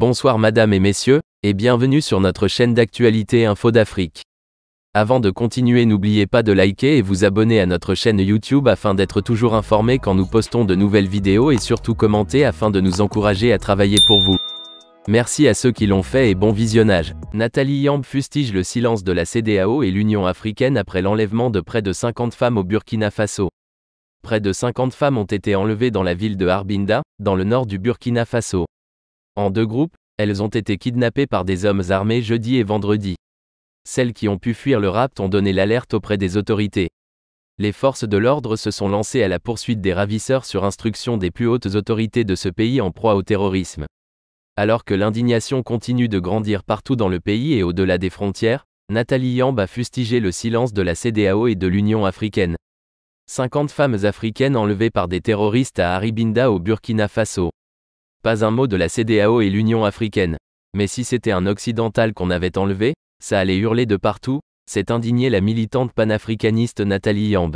Bonsoir madame et messieurs, et bienvenue sur notre chaîne d'actualité Info d'Afrique. Avant de continuer n'oubliez pas de liker et vous abonner à notre chaîne YouTube afin d'être toujours informé quand nous postons de nouvelles vidéos et surtout commenter afin de nous encourager à travailler pour vous. Merci à ceux qui l'ont fait et bon visionnage. Nathalie Yamb fustige le silence de la CDAO et l'Union africaine après l'enlèvement de près de 50 femmes au Burkina Faso. Près de 50 femmes ont été enlevées dans la ville de Harbinda, dans le nord du Burkina Faso. En deux groupes, elles ont été kidnappées par des hommes armés jeudi et vendredi. Celles qui ont pu fuir le rapt ont donné l'alerte auprès des autorités. Les forces de l'ordre se sont lancées à la poursuite des ravisseurs sur instruction des plus hautes autorités de ce pays en proie au terrorisme. Alors que l'indignation continue de grandir partout dans le pays et au-delà des frontières, Nathalie Yamb a fustigé le silence de la CDAO et de l'Union africaine. 50 femmes africaines enlevées par des terroristes à Aribinda au Burkina Faso. Pas un mot de la CDAO et l'Union africaine. Mais si c'était un occidental qu'on avait enlevé, ça allait hurler de partout, s'est indignée la militante panafricaniste Nathalie Yamb.